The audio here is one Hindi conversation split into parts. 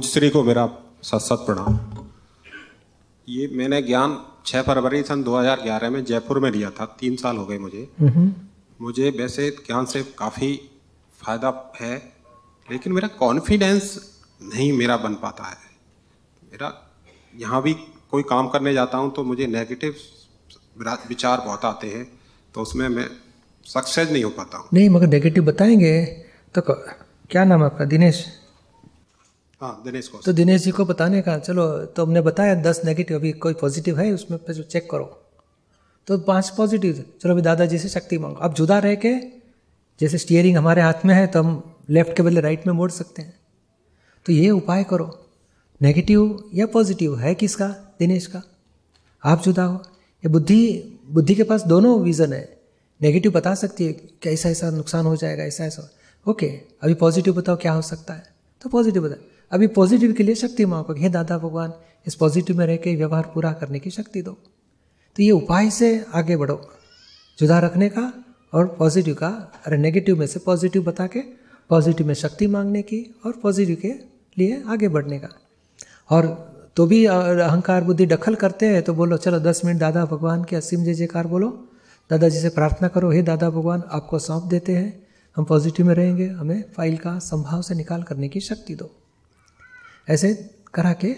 श्री को मेरा सत सत प्रणाम ये मैंने ज्ञान 6 फरवरी सन 2011 में जयपुर में लिया था तीन साल हो गए मुझे मुझे वैसे ज्ञान से काफ़ी फ़ायदा है लेकिन मेरा कॉन्फिडेंस नहीं मेरा बन पाता है मेरा यहाँ भी कोई काम करने जाता हूँ तो मुझे नेगेटिव विचार बहुत आते हैं तो उसमें मैं सक्सेस नहीं हो पाता हूँ नहीं मगर नेगेटिव बताएंगे तो क्या नाम है आपका दिनेश हाँ दिनेश को तो दिनेश जी को बताने का चलो तो हमने बताया दस नेगेटिव अभी कोई पॉजिटिव है उसमें पे जो चेक करो तो पांच पॉजिटिव चलो अभी दादाजी से शक्ति मांगो अब जुदा रह के जैसे स्टीयरिंग हमारे हाथ में है तो हम लेफ्ट के बदले राइट में मोड़ सकते हैं तो ये उपाय करो नेगेटिव या पॉजिटिव है किसका दिनेश का आप जुदा हो ये बुद्धि बुद्धि के पास दोनों विज़न है नेगेटिव बता सकती है कि ऐसा ऐसा नुकसान हो जाएगा ऐसा ऐसा ओके अभी पॉजिटिव बताओ क्या हो सकता है तो पॉजिटिव बताओ अभी पॉजिटिव के लिए शक्ति मांगो हे दादा भगवान इस पॉजिटिव में रह के व्यवहार पूरा करने की शक्ति दो तो ये उपाय से आगे बढ़ो जुदा रखने का और पॉजिटिव का अरे नेगेटिव में से पॉजिटिव बता के पॉजिटिव में शक्ति मांगने की और पॉजिटिव के लिए आगे बढ़ने का और तो भी अहंकार बुद्धि दखल करते हैं तो बोलो चलो दस मिनट दादा भगवान के असीम जय जयकार बोलो दादाजी से प्रार्थना करो हे दादा भगवान आपको सौंप देते हैं हम पॉजिटिव में रहेंगे हमें फाइल का संभाव से निकाल करने की शक्ति दो ऐसे करा के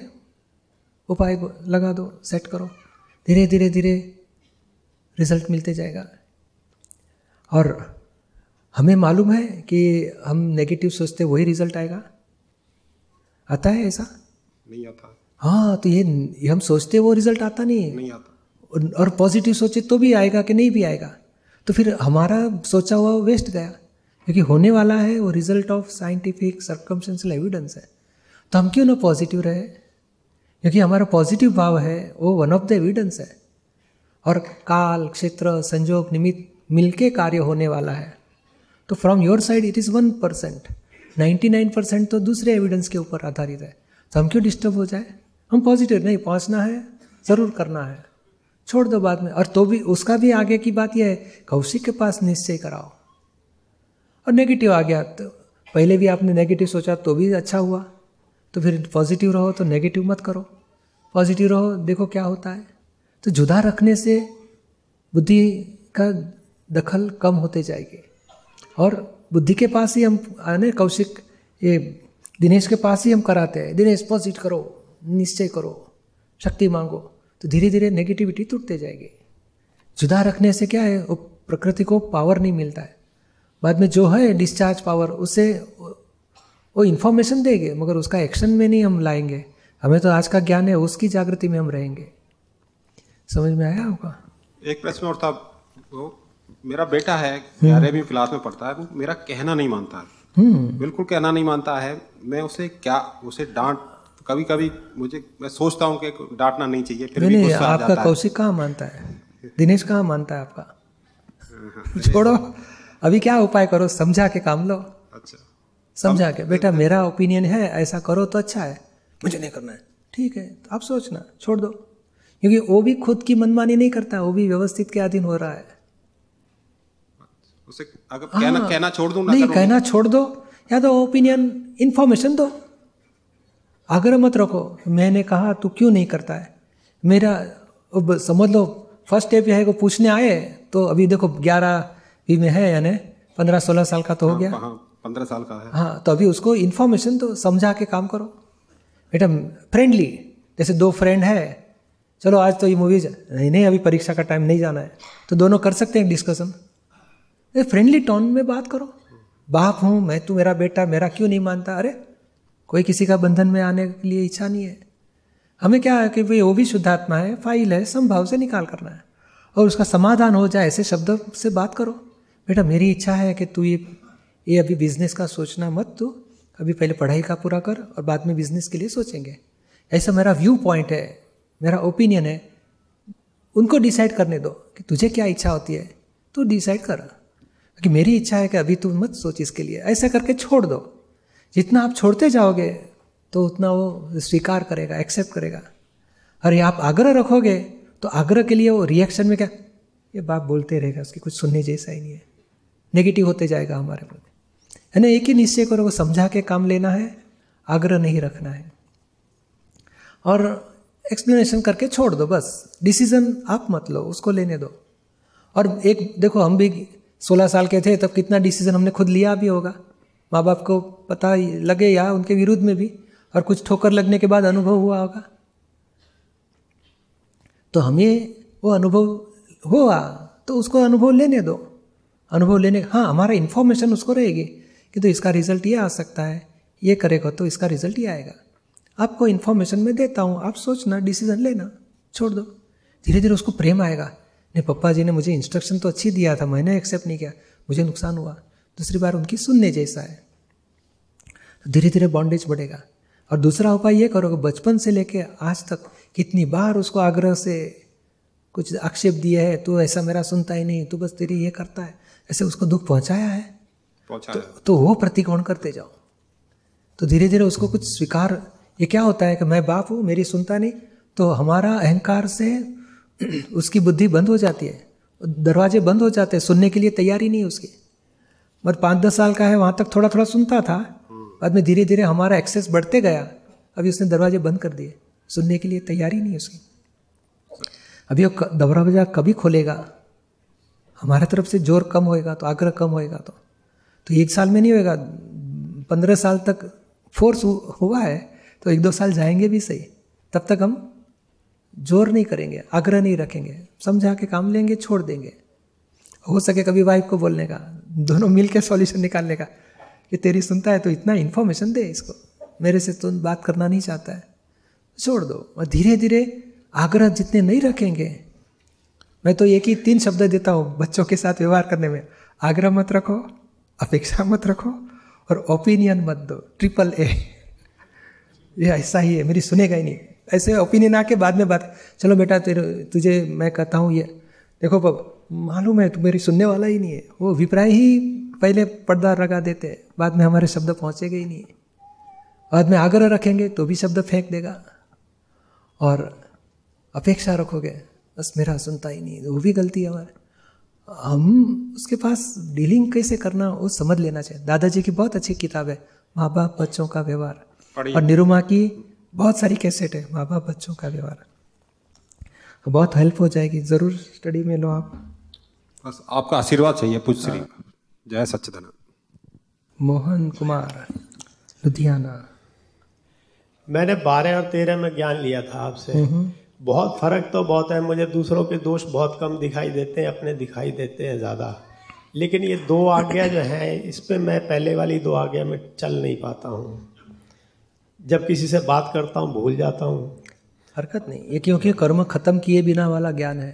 उपाय लगा दो सेट करो धीरे धीरे धीरे रिजल्ट मिलते जाएगा और हमें मालूम है कि हम नेगेटिव सोचते वही रिजल्ट आएगा आता है ऐसा नहीं आता हाँ तो ये, हम सोचते वो रिजल्ट आता नहीं है नहीं आता और, पॉजिटिव सोचे तो भी आएगा कि नहीं भी आएगा तो फिर हमारा सोचा हुआ वेस्ट गया क्योंकि होने वाला है वो result of scientific circumstantial evidence है तो हम क्यों ना पॉजिटिव रहे क्योंकि हमारा पॉजिटिव भाव है वो वन ऑफ द एविडेंस है और काल क्षेत्र संजोग निमित्त मिलके कार्य होने वाला है तो from your side it is one percent ninety nine percent तो दूसरे एविडेंस के ऊपर आधारित है तो हम क्यों डिस्टर्ब हो जाए हम पॉजिटिव नहीं पहुंचना है ज़रूर करना है छोड़ दो बाद में और तो भी उसका भी आगे की बात यह है कौशिक के पास निश्चय कराओ और नेगेटिव आ गया तो पहले भी आपने नेगेटिव सोचा तो भी अच्छा हुआ तो फिर पॉजिटिव रहो तो नेगेटिव मत करो पॉजिटिव रहो देखो क्या होता है तो जुदा रखने से बुद्धि का दखल कम होते जाएगी और बुद्धि के पास ही हम आने कौशिक ये दिनेश के पास ही हम कराते हैं दिनेश पॉजिट करो निश्चय करो शक्ति मांगो तो धीरे धीरे नेगेटिविटी टूटते जाएगी जुदा रखने से क्या है वो प्रकृति को पावर नहीं मिलता है बाद में जो है डिस्चार्ज पावर उसे वो इन्फॉर्मेशन देंगे मगर उसका एक्शन में नहीं हम लाएंगे हमें तो आज का ज्ञान है उसकी जागृति में हम रहेंगे समझ में आया होगा एक प्रश्न और था वो मेरा बेटा है हम्म। ग्यारहवीं क्लास में पढ़ता है वो मेरा कहना नहीं मानता है हम्म। बिल्कुल कहना नहीं मानता है मैं उसे क्या उसे डांट कभी कभी मुझे मैं सोचता हूँ कि डांटना नहीं चाहिए फिर नहीं, भी नहीं, आपका कौशिक कहाँ मानता है दिनेश कहाँ मानता है आपका छोड़ो अभी क्या उपाय करो समझा के काम लो अच्छा समझा के बेटा तो मेरा ओपिनियन है ऐसा करो तो अच्छा है मुझे नहीं करना है ठीक है तो आप सोचना छोड़ दो क्योंकि वो भी खुद की मनमानी नहीं करता वो भी व्यवस्थित के अधीन हो रहा है उसे अगर कहना हाँ। कहना छोड़ ना नहीं कहना छोड़ दो या तो ओपिनियन इन्फॉर्मेशन दो आग्रह मत रखो मैंने कहा तू क्यों नहीं करता है मेरा अब समझ लो फर्स्ट स्टेप यह है को पूछने आए तो अभी देखो ग्यारह भी में है यानी पंद्रह सोलह साल का तो हो हाँ, गया हाँ। पंद्रह साल का है हाँ तो अभी उसको इन्फॉर्मेशन तो समझा के काम करो मैडम फ्रेंडली जैसे दो फ्रेंड है चलो आज तो ये मूवी नहीं नहीं अभी परीक्षा का टाइम नहीं जाना है तो दोनों कर सकते हैं डिस्कशन फ्रेंडली टोन में बात करो बाप हूँ मैं तू मेरा बेटा मेरा क्यों नहीं मानता अरे कोई किसी का बंधन में आने के लिए इच्छा नहीं है हमें क्या है कि भाई वो भी शुद्धात्मा है फाइल है संभाव से निकाल करना है और उसका समाधान हो जाए ऐसे शब्द से बात करो बेटा मेरी इच्छा है कि तू ये ये अभी बिजनेस का सोचना मत तू अभी पहले पढ़ाई का पूरा कर और बाद में बिजनेस के लिए सोचेंगे ऐसा मेरा व्यू पॉइंट है मेरा ओपिनियन है उनको डिसाइड करने दो कि तुझे क्या इच्छा होती है तू डिसाइड कर कि मेरी इच्छा है कि अभी तू मत सोच इसके लिए ऐसा करके छोड़ दो जितना आप छोड़ते जाओगे तो उतना वो स्वीकार करेगा एक्सेप्ट करेगा अरे आप आग्रह रखोगे तो आग्रह के लिए वो रिएक्शन में क्या ये बाप बोलते रहेगा उसकी कुछ सुनने जैसा ही नहीं है नेगेटिव होते जाएगा हमारे प्रति है ना एक ही निश्चय करो समझा के काम लेना है आग्रह नहीं रखना है और एक्सप्लेनेशन करके छोड़ दो बस डिसीजन आप मत लो उसको लेने दो और एक देखो हम भी सोलह साल के थे तब कितना डिसीजन हमने खुद लिया भी होगा माँ बाप को पता लगे या उनके विरुद्ध में भी और कुछ ठोकर लगने के बाद अनुभव हुआ होगा तो हमें वो अनुभव हुआ तो उसको अनुभव लेने दो अनुभव लेने हाँ हमारा इन्फॉर्मेशन उसको रहेगी कि तो इसका रिजल्ट ये आ सकता है ये करेगा तो इसका रिजल्ट ये आएगा आपको इन्फॉर्मेशन मैं देता हूँ आप सोचना डिसीजन लेना छोड़ दो धीरे धीरे उसको प्रेम आएगा नहीं पप्पा जी ने मुझे इंस्ट्रक्शन तो अच्छी दिया था मैंने एक्सेप्ट नहीं किया मुझे नुकसान हुआ दूसरी बार उनकी सुनने जैसा है तो धीरे धीरे बॉन्डेज बढ़ेगा और दूसरा उपाय ये करोगे बचपन से लेके आज तक कितनी बार उसको आग्रह से कुछ आक्षेप दिया है तू ऐसा मेरा सुनता ही नहीं तू बस तेरी ये करता है ऐसे उसको दुख पहुंचाया है तो, तो वो प्रतिक्रमण करते जाओ तो धीरे धीरे उसको कुछ स्वीकार ये क्या होता है कि मैं बाप हूँ मेरी सुनता नहीं तो हमारा अहंकार से उसकी बुद्धि बंद हो जाती है दरवाजे बंद हो जाते हैं सुनने के लिए तैयारी नहीं उसकी मत पाँच दस साल का है वहाँ तक थोड़ा थोड़ा सुनता था बाद में धीरे धीरे हमारा एक्सेस बढ़ते गया अभी उसने दरवाजे बंद कर दिए सुनने के लिए तैयारी नहीं उसकी अभी वो दरवाजा कभी खोलेगा हमारे तरफ से जोर कम होएगा तो आग्रह कम होएगा तो तो एक साल में नहीं होएगा पंद्रह साल तक फोर्स हुआ है तो एक दो साल जाएंगे भी सही तब तक हम जोर नहीं करेंगे आग्रह नहीं रखेंगे समझा के काम लेंगे छोड़ देंगे हो सके कभी वाइफ को बोलने का दोनों मिल के सॉल्यूशन निकालने का कि तेरी सुनता है तो इतना इन्फॉर्मेशन दे इसको मेरे से तो बात करना नहीं चाहता है छोड़ दो और धीरे धीरे आग्रह जितने नहीं रखेंगे मैं तो एक ही तीन शब्द देता हूँ बच्चों के साथ व्यवहार करने में आग्रह मत रखो अपेक्षा मत रखो और ओपिनियन मत दो ट्रिपल ए ये ऐसा ही है मेरी सुनेगा ही नहीं ऐसे ओपिनियन आके बाद में बात चलो बेटा तेरे तुझे मैं कहता हूँ ये देखो बब मालूम है तू मेरी सुनने वाला ही नहीं है वो अभिप्राय ही पहले पर्दा लगा देते हैं बाद में हमारे शब्द पहुँचेगा ही नहीं बाद में आग्रह रखेंगे तो भी शब्द फेंक देगा और अपेक्षा रखोगे बस मेरा सुनता ही नहीं वो भी गलती है हमारे हम उसके पास डीलिंग कैसे करना वो समझ लेना चाहिए दादाजी की बहुत अच्छी किताब है माँ बाप बच्चों का व्यवहार और निरुमा की बहुत सारी कैसेट है माँ बाप बच्चों का व्यवहार बहुत हेल्प हो जाएगी ज़रूर स्टडी में लो आप बस आपका आशीर्वाद चाहिए पूछ श्री हाँ। जय सच्चिदानंद मोहन कुमार लुधियाना मैंने बारह और तेरह में ज्ञान लिया था आपसे हम्म। बहुत फ़र्क तो बहुत है मुझे दूसरों के दोष बहुत कम दिखाई देते हैं अपने दिखाई देते हैं ज़्यादा लेकिन ये दो आज्ञा जो है इस पर मैं पहले वाली दो आज्ञा में चल नहीं पाता हूँ जब किसी से बात करता हूँ भूल जाता हूँ हरकत नहीं ये क्योंकि कर्म खत्म किए बिना वाला ज्ञान है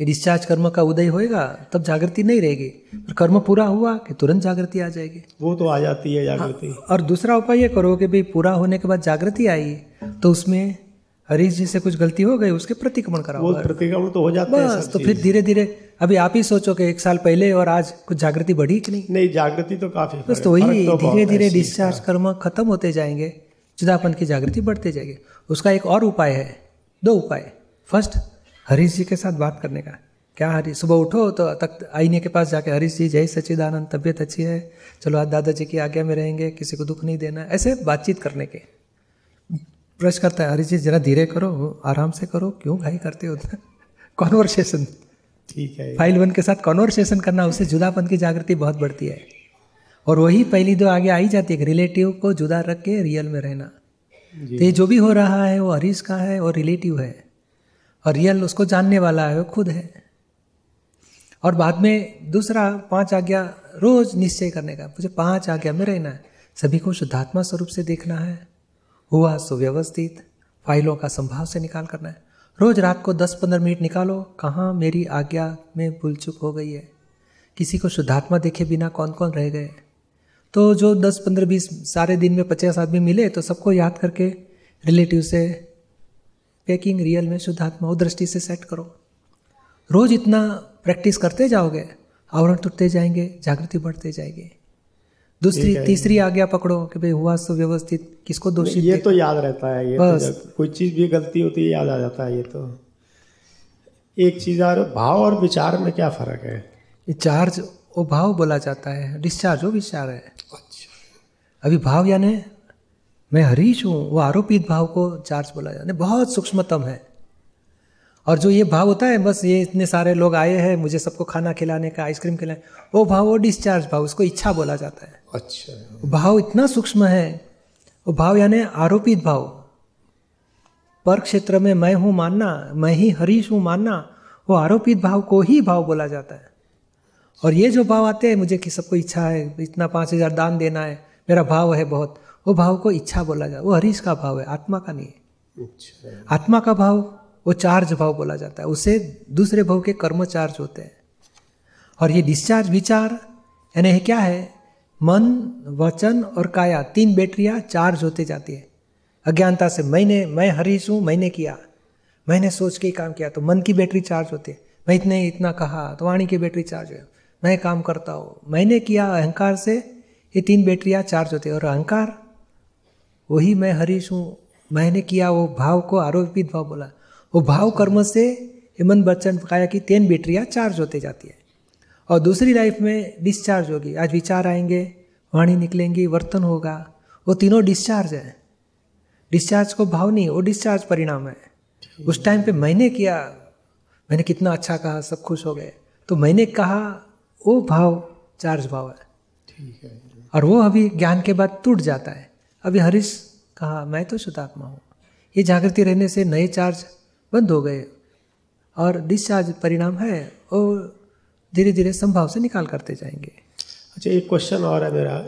ये डिस्चार्ज कर्म का उदय होएगा तब जागृति नहीं रहेगी पर कर्म पूरा हुआ कि तुरंत जागृति आ जाएगी वो तो आ जाती है हाँ, जागृति हाँ, और दूसरा उपाय ये करो कि भाई पूरा होने के बाद जागृति आई तो उसमें हरीश जी से कुछ गलती हो गई उसके प्रतिक्रमण कराओ वो प्रतिक्रमण तो हो जाता है तो फिर धीरे धीरे अभी आप ही सोचो कि एक साल पहले और आज कुछ जागृति बढ़ी कि नहीं नहीं जागृति तो काफी बस तो वही धीरे धीरे डिस्चार्ज कर्म खत्म होते जाएंगे जुदापन की जागृति बढ़ते जाएगी उसका एक और उपाय है दो उपाय फर्स्ट हरीश जी के साथ बात करने का क्या हरी सुबह उठो तो तक आईने के पास जाके हरीश जी जय सचिदानंद तबीयत अच्छी है चलो आज दादाजी की आज्ञा में रहेंगे किसी को दुख नहीं देना ऐसे बातचीत करने के ब्रश करता है अरे जी जरा धीरे करो आराम से करो क्यों भाई करते हो कॉन्वर्सेशन तो? ठीक है फाइल वन के साथ कॉन्वर्सेशन करना उससे जुदापन की जागृति बहुत बढ़ती है और वही पहली दो आगे आई जाती है रिलेटिव को जुदा रख के रियल में रहना तो ये जो भी हो रहा है वो हरीश का है और रिलेटिव है और रियल उसको जानने वाला है वो खुद है और बाद में दूसरा पांच आज्ञा रोज निश्चय करने का मुझे पांच आज्ञा में रहना है सभी को शुद्धात्मा स्वरूप से देखना है हुआ सुव्यवस्थित फाइलों का संभाव से निकाल करना है रोज रात को 10-15 मिनट निकालो कहाँ मेरी आज्ञा में चुक हो गई है किसी को शुद्धात्मा देखे बिना कौन कौन रह गए तो जो 10-15 बीस सारे दिन में पचास आदमी मिले तो सबको याद करके रिलेटिव से पैकिंग रियल में शुद्धात्मा दृष्टि से सेट करो रोज इतना प्रैक्टिस करते जाओगे आवरण टूटते जाएंगे जागृति बढ़ते जाएगी दूसरी तीसरी आज्ञा पकड़ो कि भाई हुआ सुव्यवस्थित किसको दोषी ये तो याद रहता है ये तो बस तो कोई चीज भी गलती होती है याद आ जाता है ये तो एक चीज और भाव और विचार में क्या फर्क है चार्ज वो भाव बोला जाता है डिस्चार्ज वो विचार है अच्छा अभी भाव यानी मैं हरीश हूँ वो आरोपित भाव को चार्ज बोला जाता है बहुत सूक्ष्मतम है और जो ये भाव होता है बस ये इतने सारे लोग आए हैं मुझे सबको खाना खिलाने का आइसक्रीम खिलाने वो भाव वो डिस्चार्ज भाव उसको इच्छा बोला जाता है अच्छा भाव इतना सूक्ष्म है वो भाव यानी आरोपित भाव पर क्षेत्र में मैं हूं मानना मैं ही हरीश हूँ मानना वो आरोपित भाव को ही भाव बोला जाता है और ये जो भाव आते हैं मुझे कि सबको इच्छा है इतना पाँच हजार दान देना है मेरा भाव है बहुत वो भाव को इच्छा बोला जाए वो हरीश का भाव है आत्मा का नहीं है अच्छा। आत्मा का भाव वो चार्ज भाव बोला जाता है उसे दूसरे भाव के कर्म चार्ज होते हैं और ये डिस्चार्ज विचार यानी क्या है मन वचन और काया तीन बैटरियाँ चार्ज होते जाती है अज्ञानता से मैंने मैं हरीश हूँ मैंने किया मैंने सोच के ही काम किया तो मन की बैटरी चार्ज होती है मैं इतने इतना कहा तो वाणी की बैटरी चार्ज है मैं काम करता हूँ मैंने किया अहंकार से ये तीन बैटरियाँ चार्ज होती है और अहंकार वही मैं हरीश हूँ मैंने किया वो भाव को आरोपित भाव बोला वो भाव कर्म से हेमंत बच्चन पकाया कि तेन बैटरियाँ चार्ज होते जाती है और दूसरी लाइफ में डिस्चार्ज होगी आज विचार आएंगे वाणी निकलेंगी वर्तन होगा वो तीनों डिस्चार्ज है डिस्चार्ज को भाव नहीं वो डिस्चार्ज परिणाम है उस टाइम पे मैंने किया मैंने कितना अच्छा कहा सब खुश हो गए तो मैंने कहा वो भाव चार्ज भाव है ठीक है और वो अभी ज्ञान के बाद टूट जाता है अभी हरीश कहा मैं तो शुद्धात्मा हूँ ये जागृति रहने से नए चार्ज बंद हो गए और डिस्चार्ज परिणाम है वो धीरे धीरे संभाव से निकाल करते जाएंगे अच्छा एक क्वेश्चन और है मेरा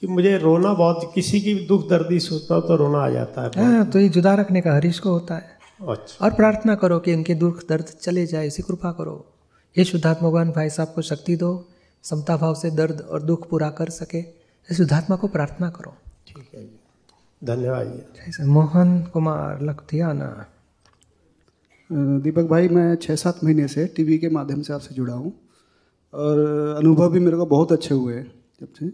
कि मुझे रोना बहुत किसी की दुख दर्दी सोचता हो तो रोना आ जाता है हाँ तो ये जुदा रखने का हरीश को होता है अच्छा और प्रार्थना करो कि इनके दुख दर्द चले जाए इसी कृपा करो ये शुद्धात्मा भगवान भाई साहब को शक्ति दो समता भाव से दर्द और दुख पूरा कर सके इस शुद्धात्मा को प्रार्थना करो ठीक है धन्यवाद मोहन कुमार लखतियाना दीपक भाई मैं छः सात महीने से टीवी के माध्यम से आपसे जुड़ा हूँ और अनुभव भी मेरे को बहुत अच्छे हुए हैं जब से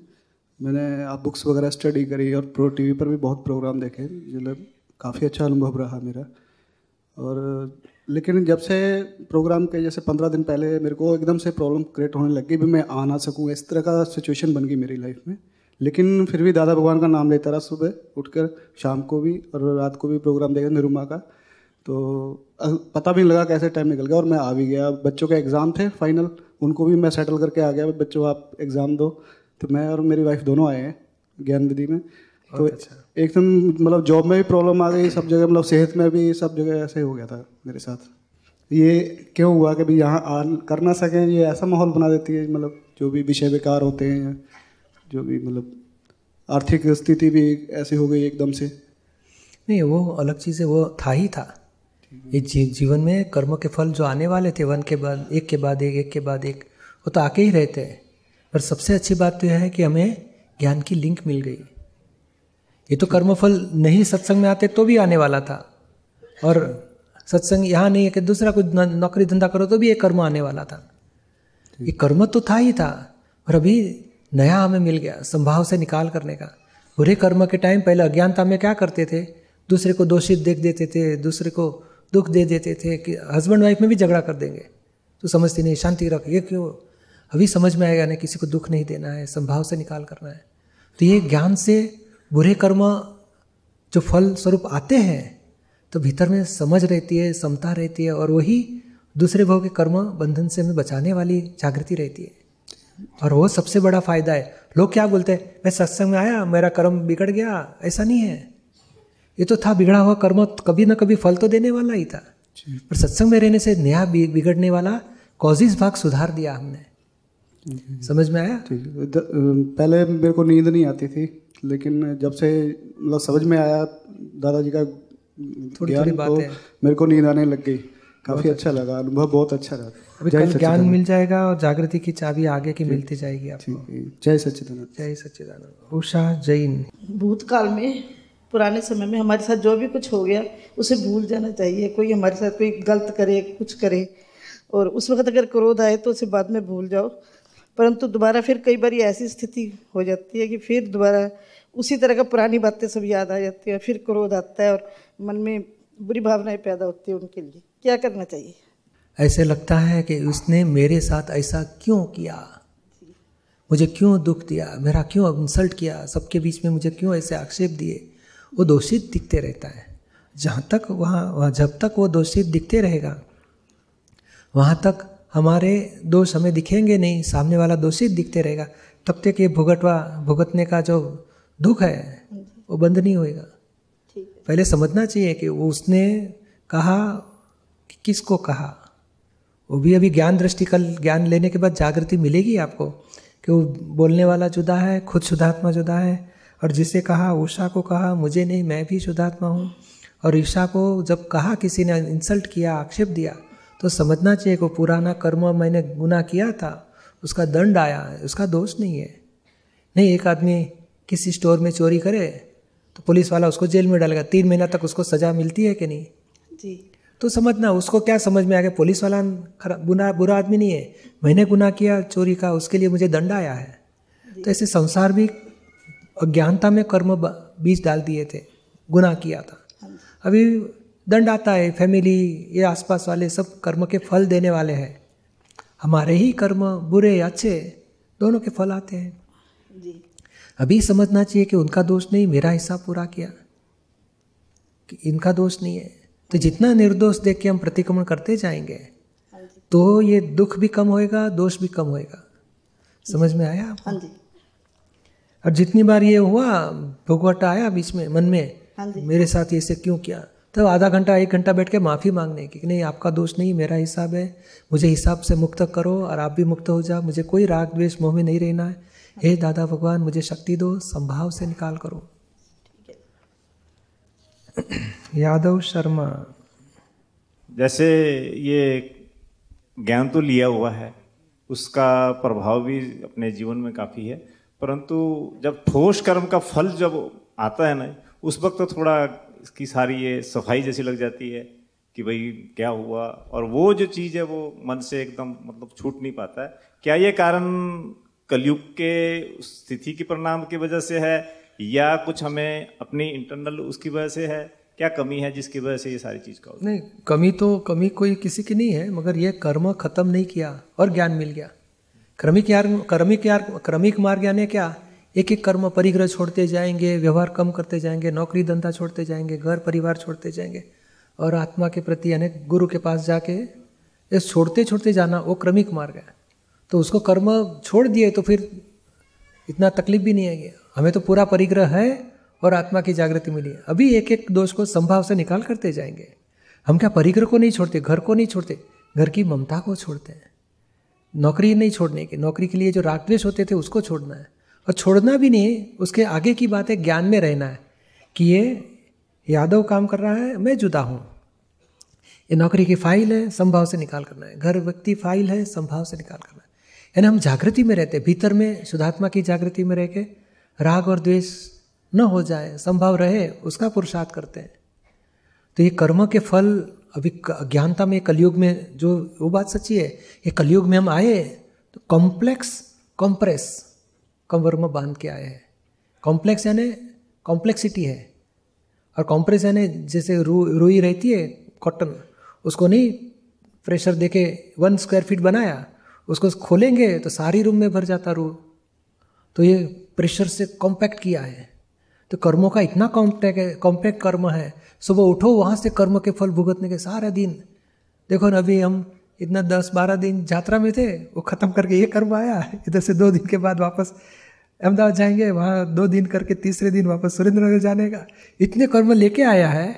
मैंने आप बुक्स वगैरह स्टडी करी और प्रो टीवी पर भी बहुत प्रोग्राम देखे मतलब काफ़ी अच्छा अनुभव रहा मेरा और लेकिन जब से प्रोग्राम के जैसे पंद्रह दिन पहले मेरे को एकदम से प्रॉब्लम क्रिएट होने लगी भी मैं आ ना सकूँ इस तरह का सिचुएशन बन गई मेरी लाइफ में लेकिन फिर भी दादा भगवान का नाम लेता रहा सुबह उठकर शाम को भी और रात को भी प्रोग्राम देखा निरुमा का तो पता भी नहीं लगा कैसे टाइम निकल गया और मैं आ भी गया बच्चों के एग्ज़ाम थे फाइनल उनको भी मैं सेटल करके आ गया बच्चों आप एग्ज़ाम दो तो मैं और मेरी वाइफ दोनों आए हैं ज्ञान विधि में तो अच्छा।, अच्छा। एकदम तो मतलब जॉब में भी प्रॉब्लम आ गई सब जगह मतलब सेहत में भी सब जगह ऐसे हो गया था मेरे साथ ये क्यों हुआ कि भाई यहाँ आ कर ना सकें ये ऐसा माहौल बना देती है मतलब जो भी विषय बेकार होते हैं जो भी मतलब आर्थिक स्थिति भी ऐसी हो गई एकदम से नहीं वो अलग चीज़ है वो था ही था इस जीवन में कर्म के फल जो आने वाले थे वन के बाद एक के बाद एक एक के बाद एक वो तो आके ही रहते हैं पर सबसे अच्छी बात तो यह है कि हमें ज्ञान की लिंक मिल गई ये तो कर्मफल नहीं सत्संग में आते तो भी आने वाला था और सत्संग यहाँ नहीं है कि दूसरा कुछ नौकरी धंधा करो तो भी ये कर्म आने वाला था ये कर्म तो था ही था पर अभी नया हमें मिल गया संभाव से निकाल करने का बुरे कर्म के टाइम पहले अज्ञानता में क्या करते थे दूसरे को दोषित देख देते थे दूसरे को दुख दे देते थे कि हस्बैंड वाइफ में भी झगड़ा कर देंगे तो समझती नहीं शांति रख ये क्यों अभी समझ में आएगा ना किसी को दुख नहीं देना है संभाव से निकाल करना है तो ये ज्ञान से बुरे कर्म जो फल स्वरूप आते हैं तो भीतर में समझ रहती है समता रहती है और वही दूसरे भाव के कर्म बंधन से हमें बचाने वाली जागृति रहती है और वो सबसे बड़ा फायदा है लोग क्या बोलते हैं मैं सत्संग में आया मेरा कर्म बिगड़ गया ऐसा नहीं है ये तो था बिगड़ा हुआ कर्म कभी ना कभी फल तो देने वाला ही था पर सत्संग में रहने से नया बिगड़ने वाला कॉजिज भाग सुधार दिया हमने समझ में आया पहले मेरे को नींद नहीं आती थी लेकिन जब से मतलब समझ में आया दादाजी का थोड़ी थोड़ी बात तो है मेरे को नींद आने लग गई काफी अच्छा, अच्छा लगा अनुभव बहुत अच्छा रहा अभी कल ज्ञान मिल जाएगा और जागृति की चाबी आगे की मिलती जाएगी आपको जय सच्चिदानंद जय सच्चिदानंद उषा जैन भूतकाल में पुराने समय में हमारे साथ जो भी कुछ हो गया उसे भूल जाना चाहिए कोई हमारे साथ कोई गलत करे कुछ करे और उस वक्त अगर क्रोध आए तो उसे बाद में भूल जाओ परंतु दोबारा फिर कई बार ऐसी स्थिति हो जाती है कि फिर दोबारा उसी तरह का पुरानी बातें सब याद आ जाती है फिर क्रोध आता है और मन में बुरी भावनाएं पैदा होती है उनके लिए क्या करना चाहिए ऐसे लगता है कि उसने मेरे साथ ऐसा क्यों किया मुझे क्यों दुख दिया मेरा क्यों इंसल्ट किया सबके बीच में मुझे क्यों ऐसे आक्षेप दिए वो दोषित दिखते रहता है जहाँ तक वहाँ जब तक वो दोषित दिखते रहेगा वहाँ तक हमारे दोष हमें दिखेंगे नहीं सामने वाला दोषित दिखते रहेगा तब तक ये भुगतवा भुगतने का जो दुख है वो बंद नहीं होएगा पहले समझना चाहिए कि वो उसने कहा कि किसको कहा वो भी अभी ज्ञान दृष्टि कल ज्ञान लेने के बाद जागृति मिलेगी आपको कि वो बोलने वाला जुदा है खुद शुद्धात्मा जुदा है और जिसे कहा उषा को कहा मुझे नहीं मैं भी शुद्धात्मा हूँ और ईशा को जब कहा किसी ने इंसल्ट किया आक्षेप दिया तो समझना चाहिए को पुराना कर्म मैंने गुना किया था उसका दंड आया उसका दोष नहीं है नहीं एक आदमी किसी स्टोर में चोरी करे तो पुलिस वाला उसको जेल में डालेगा तीन महीना तक उसको सजा मिलती है कि नहीं जी तो समझना उसको क्या समझ में आ गया पुलिस वाला खराब गुना बुरा आदमी नहीं है मैंने गुना किया चोरी का उसके लिए मुझे दंड आया है तो ऐसे संसार भी अज्ञानता में कर्म बीज डाल दिए थे गुना किया था हाँ अभी दंड आता है फैमिली ये आसपास वाले सब कर्म के फल देने वाले हैं हमारे ही कर्म बुरे अच्छे दोनों के फल आते हैं जी अभी समझना चाहिए कि उनका दोष नहीं मेरा हिस्सा पूरा किया कि इनका दोष नहीं है तो जितना निर्दोष देख के हम प्रतिक्रमण करते जाएंगे हाँ तो ये दुख भी कम होएगा दोष भी कम होएगा समझ में आया हाँ जी और जितनी बार ये हुआ भुगवट आया बीच में मन में हाँ मेरे साथ ऐसे क्यों किया तब आधा घंटा एक घंटा बैठ के माफ़ी मांगने की नहीं आपका दोष नहीं मेरा हिसाब है मुझे हिसाब से मुक्त करो और आप भी मुक्त हो जाओ मुझे कोई राग द्वेष मोह में नहीं रहना है हे दादा भगवान मुझे शक्ति दो संभाव से निकाल करो यादव शर्मा जैसे ये ज्ञान तो लिया हुआ है उसका प्रभाव भी अपने जीवन में काफ़ी है परंतु जब ठोस कर्म का फल जब आता है ना उस वक्त तो थोड़ा इसकी सारी ये सफाई जैसी लग जाती है कि भाई क्या हुआ और वो जो चीज़ है वो मन से एकदम मतलब छूट नहीं पाता है क्या ये कारण कलयुग के स्थिति के परिणाम की वजह से है या कुछ हमें अपनी इंटरनल उसकी वजह से है क्या कमी है जिसकी वजह से ये सारी चीज़ का नहीं कमी तो कमी कोई किसी की नहीं है मगर ये कर्म ख़त्म नहीं किया और ज्ञान मिल गया क्रमिक यार क्रमिक यार क्रमिक मार्ग यानी क्या एक एक कर्म परिग्रह छोड़ते जाएंगे व्यवहार कम करते जाएंगे नौकरी धंधा छोड़ते जाएंगे घर परिवार छोड़ते जाएंगे और आत्मा के प्रति यानी गुरु के पास जाके ये छोड़ते छोड़ते जाना वो क्रमिक मार्ग है तो उसको कर्म छोड़ दिए तो फिर इतना तकलीफ भी नहीं आएगी हमें तो पूरा परिग्रह है और आत्मा की जागृति मिली है अभी एक एक दोष को संभाव से निकाल करते जाएंगे हम क्या परिग्रह को नहीं छोड़ते घर को नहीं छोड़ते घर की ममता को छोड़ते हैं नौकरी नहीं छोड़ने की नौकरी के लिए जो रागद्वेश होते थे उसको छोड़ना है और छोड़ना भी नहीं उसके आगे की बात है ज्ञान में रहना है कि ये यादव काम कर रहा है मैं जुदा हूँ ये नौकरी की फाइल है संभाव से निकाल करना है घर व्यक्ति फाइल है संभाव से निकाल करना है यानी हम जागृति में रहते भीतर में शुद्धात्मा की जागृति में रह के राग और द्वेष न हो जाए संभाव रहे उसका पुरुषार्थ करते हैं तो ये कर्म के फल अभी अज्ञानता में कलयुग में जो वो बात सच्ची है ये कलयुग में हम आए तो कॉम्प्लेक्स कॉम्प्रेस कमर में बांध के आए हैं कॉम्प्लेक्स यानी कॉम्प्लेक्सिटी है और कॉम्प्रेस यानी जैसे रू रूई रहती है कॉटन उसको नहीं प्रेशर देके वन स्क्वायर फीट बनाया उसको खोलेंगे तो सारी रूम में भर जाता रू तो ये प्रेशर से कॉम्पैक्ट किया है तो कर्मों का इतना कॉम्पैक्ट कॉम्पैक्ट कर्म है सुबह उठो वहाँ से कर्म के फल भुगतने के सारा दिन देखो ना अभी हम इतना दस बारह दिन यात्रा में थे वो ख़त्म करके ये कर्म आया इधर से दो दिन के बाद वापस अहमदाबाद जाएंगे वहाँ दो दिन करके तीसरे दिन वापस सुरेंद्रनगर जाने का इतने कर्म लेके आया है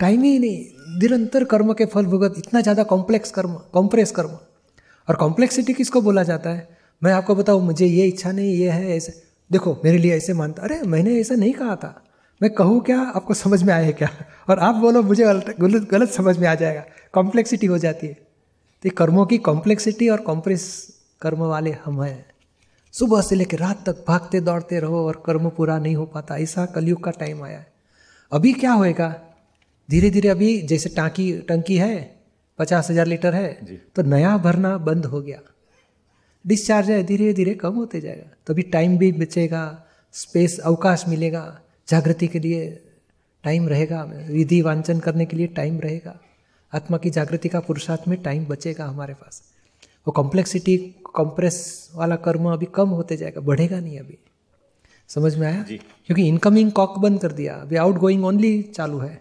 टाइम ही नहीं निरंतर कर्म के फल भुगत इतना ज़्यादा कॉम्प्लेक्स कर्म कॉम्प्रेस कर्म और कॉम्प्लेक्सिटी किसको बोला जाता है मैं आपको बताऊँ मुझे ये इच्छा नहीं ये है ऐसे देखो मेरे लिए ऐसे मानता अरे मैंने ऐसा नहीं कहा था मैं कहूँ क्या आपको समझ में आए क्या और आप बोलो मुझे गलत गलत समझ में आ जाएगा कॉम्प्लेक्सिटी हो जाती है तो कर्मों की कॉम्प्लेक्सिटी और कॉम्प्रेस कर्म वाले हम हैं सुबह से लेकर रात तक भागते दौड़ते रहो और कर्म पूरा नहीं हो पाता ऐसा कलयुग का टाइम आया है अभी क्या होएगा धीरे धीरे अभी जैसे टाँकी टंकी है पचास हजार लीटर है तो नया भरना बंद हो गया डिस्चार्ज है धीरे धीरे कम होते जाएगा तो अभी टाइम भी बचेगा स्पेस अवकाश मिलेगा जागृति के लिए टाइम रहेगा विधि वांचन करने के लिए टाइम रहेगा आत्मा की जागृति का पुरुषार्थ में टाइम बचेगा हमारे पास वो कॉम्प्लेक्सिटी कॉम्प्रेस वाला कर्म अभी कम होते जाएगा बढ़ेगा नहीं अभी समझ में आया क्योंकि इनकमिंग कॉक बंद कर दिया अभी आउट गोइंग ओनली चालू है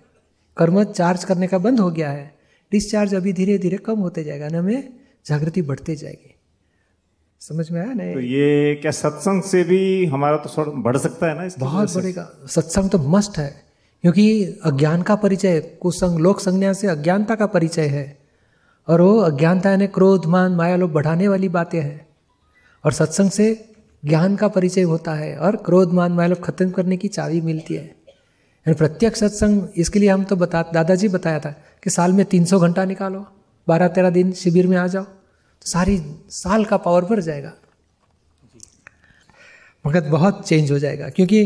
कर्म चार्ज करने का बंद हो गया है डिस्चार्ज अभी धीरे धीरे कम होते जाएगा ना हमें जागृति बढ़ते जाएगी समझ में आया ना तो ये क्या सत्संग से भी हमारा तो थोड़ा बढ़ सकता है ना बहुत बढ़ेगा सत्संग तो मस्ट है क्योंकि अज्ञान का परिचय कुसंग लोक संज्ञा से अज्ञानता का परिचय है और वो अज्ञानता यानी क्रोध मान माया लोग बढ़ाने वाली बातें हैं और सत्संग से ज्ञान का परिचय होता है और क्रोध मान माया लोग खत्म करने की चाबी मिलती है यानी प्रत्यक्ष सत्संग इसके लिए हम तो बता दादाजी बताया था कि साल में 300 घंटा निकालो बारह तेरह दिन शिविर में आ जाओ सारी साल का पावर भर जाएगा भगत बहुत चेंज हो जाएगा क्योंकि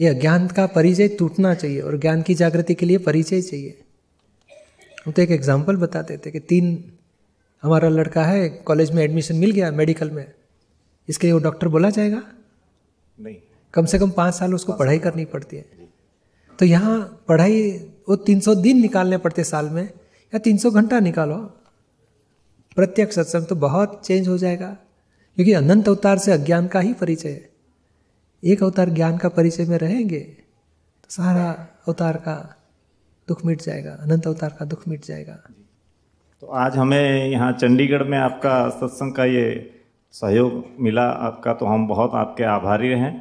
यह ज्ञान का परिचय टूटना चाहिए और ज्ञान की जागृति के लिए परिचय चाहिए हम तो एक एग्जाम्पल बताते थे कि तीन हमारा लड़का है कॉलेज में एडमिशन मिल गया मेडिकल में इसके लिए वो डॉक्टर बोला जाएगा नहीं कम से कम पाँच साल उसको पढ़ाई करनी पड़ती है तो यहाँ पढ़ाई वो सौ दिन निकालने पड़ते साल में या सौ घंटा निकालो प्रत्यक्ष सत्संग तो बहुत चेंज हो जाएगा क्योंकि अनंत अवतार से अज्ञान का ही परिचय है एक अवतार ज्ञान का परिचय में रहेंगे तो सारा अवतार का दुख मिट जाएगा अनंत अवतार का दुख मिट जाएगा तो आज हमें यहाँ चंडीगढ़ में आपका सत्संग का ये सहयोग मिला आपका तो हम बहुत आपके आभारी हैं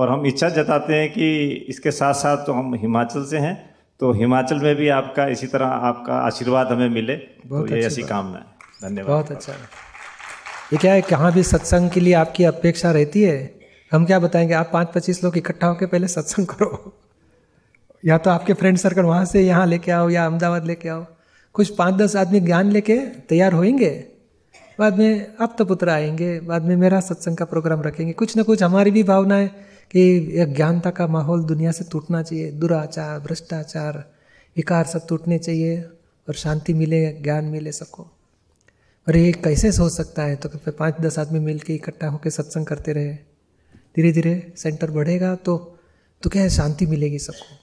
और हम इच्छा जताते हैं कि इसके साथ साथ तो हम हिमाचल से हैं तो हिमाचल में भी आपका इसी तरह आपका आशीर्वाद हमें मिले तो ये ऐसी कामना है धन्यवाद बहुत अच्छा ये क्या है कहाँ भी सत्संग के लिए आपकी अपेक्षा रहती है हम क्या बताएंगे आप पाँच पच्चीस लोग इकट्ठा होकर पहले सत्संग करो या तो आपके फ्रेंड सर्कल वहाँ से यहाँ लेके आओ या अहमदाबाद लेके आओ कुछ पाँच दस आदमी ज्ञान लेके तैयार होएंगे बाद में आप तो पुत्र आएंगे बाद में मेरा सत्संग का प्रोग्राम रखेंगे कुछ ना कुछ हमारी भी भावना है कि ज्ञानता का माहौल दुनिया से टूटना चाहिए दुराचार भ्रष्टाचार विकार सब टूटने चाहिए और शांति मिले ज्ञान मिले सबको अरे ये कैसे सोच सकता है तो फिर पाँच दस आदमी मिल के इकट्ठा होकर सत्संग करते रहे धीरे धीरे सेंटर बढ़ेगा तो तो क्या है शांति मिलेगी सबको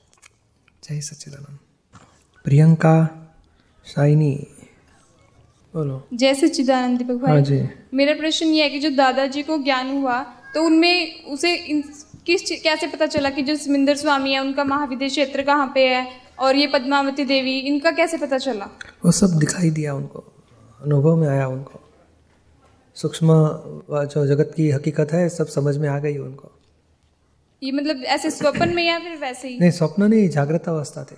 जय सच्चिदानंद प्रियंका शाइनी बोलो जय सच्चिदानंद हाँ जी मेरा प्रश्न ये है कि जो दादाजी को ज्ञान हुआ तो उनमें उसे किस कैसे पता चला कि जो सुमिंदर स्वामी है उनका महाविद्या क्षेत्र कहाँ पे है और ये पद्मावती देवी इनका कैसे पता चला वो सब दिखाई दिया उनको अनुभव में आया उनको सूक्ष्म जो जगत की हकीकत है सब समझ में आ गई उनको ये मतलब ऐसे स्वप्न में या फिर वैसे ही नहीं स्वप्न नहीं जागृत अवस्था थे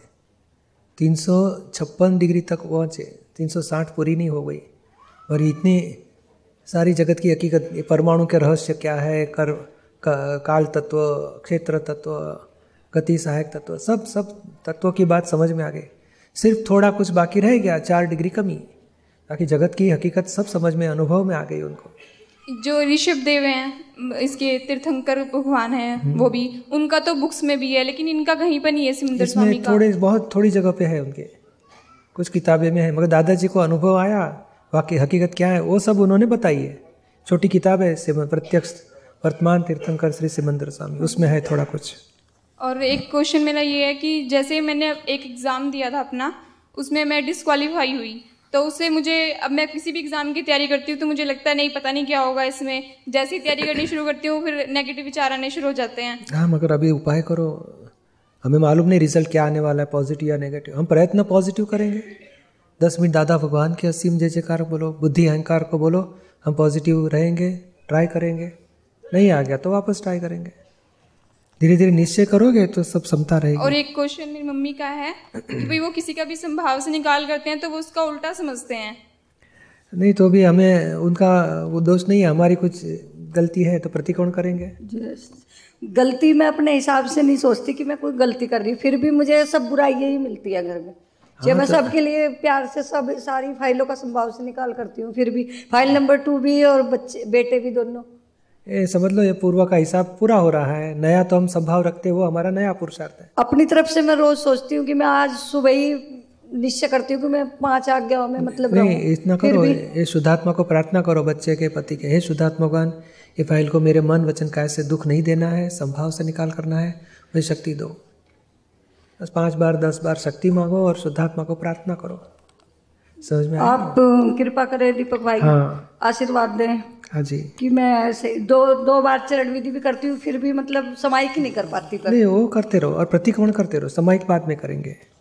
तीन डिग्री तक पहुँचे साठ पूरी नहीं हो गई और इतनी सारी जगत की हकीकत परमाणु के रहस्य क्या है कर का, काल तत्व क्षेत्र तत्व गति सहायक तत्व सब सब तत्वों की बात समझ में आ गई सिर्फ थोड़ा कुछ बाकी रह गया चार डिग्री कमी ताकि जगत की हकीकत सब समझ में अनुभव में आ गई उनको जो ऋषभ देव हैं इसके तीर्थंकर भगवान हैं हम्म। वो भी उनका तो बुक्स में भी है लेकिन इनका कहीं पर नहीं है सिमंदर स्वामी का थोड़े बहुत थोड़ी जगह पे है उनके कुछ किताबें में है मगर दादाजी को अनुभव आया वाकई हकीकत क्या है वो सब उन्होंने बताई है छोटी किताब है प्रत्यक्ष वर्तमान तीर्थंकर श्री सिमंदर स्वामी उसमें है थोड़ा कुछ और एक क्वेश्चन मेरा ये है कि जैसे मैंने एक एग्ज़ाम दिया था अपना उसमें मैं डिसक्वालीफाई हुई तो उससे मुझे अब मैं किसी भी एग्ज़ाम की तैयारी करती हूँ तो मुझे लगता है नहीं पता नहीं क्या होगा इसमें जैसे ही तैयारी करनी शुरू करती हूँ फिर नेगेटिव विचार आने शुरू हो जाते हैं हाँ मगर अभी उपाय करो हमें मालूम नहीं रिजल्ट क्या आने वाला है पॉजिटिव या नेगेटिव हम प्रयत्न पॉजिटिव करेंगे दस मिनट दादा भगवान के असीम जय जयकार बोलो बुद्धि अहंकार को बोलो हम पॉजिटिव रहेंगे ट्राई करेंगे नहीं आ गया तो वापस ट्राई करेंगे धीरे धीरे निश्चय करोगे तो सब क्षमता रहेगी और एक क्वेश्चन मेरी मम्मी का है कि भाई वो किसी का भी संभाव से निकाल करते हैं तो वो उसका उल्टा समझते हैं नहीं तो भी हमें उनका वो दोष नहीं है हमारी कुछ गलती है तो प्रतिकोण करेंगे गलती मैं अपने हिसाब से नहीं सोचती कि मैं कोई गलती कर रही फिर भी मुझे सब बुराई ही मिलती है घर में हाँ, जब मैं तो- सबके लिए प्यार से सब सारी फाइलों का संभाव से निकाल करती हूँ फिर भी फाइल नंबर टू भी और बच्चे बेटे भी दोनों ये समझ लो ये पूर्व का हिसाब पूरा हो रहा है नया तो हम संभाव रखते वो हमारा नया पुरुषार्थ है अपनी तरफ से मैं रोज सोचती हूँ कि मैं आज सुबह ही निश्चय करती हूँ कि मैं पांच आज्ञाओं में मतलब नहीं इतना करो ये शुद्धात्मा को प्रार्थना करो बच्चे के पति के हे शुद्धात्मा गण ये फाइल को मेरे मन वचन काय से दुख नहीं देना है संभाव से निकाल करना है मुझे शक्ति दो बस पांच बार दस बार शक्ति मांगो और शुद्धात्मा को प्रार्थना करो समझ में आप कृपा करें दीपक भाई हाँ आशीर्वाद दें हाँ जी कि मैं ऐसे दो दो बार चरण विधि भी करती हूँ फिर भी मतलब समायिक नहीं कर पाती पर नहीं वो करते रहो और प्रतिक्रमण करते रहो समायिक बाद में करेंगे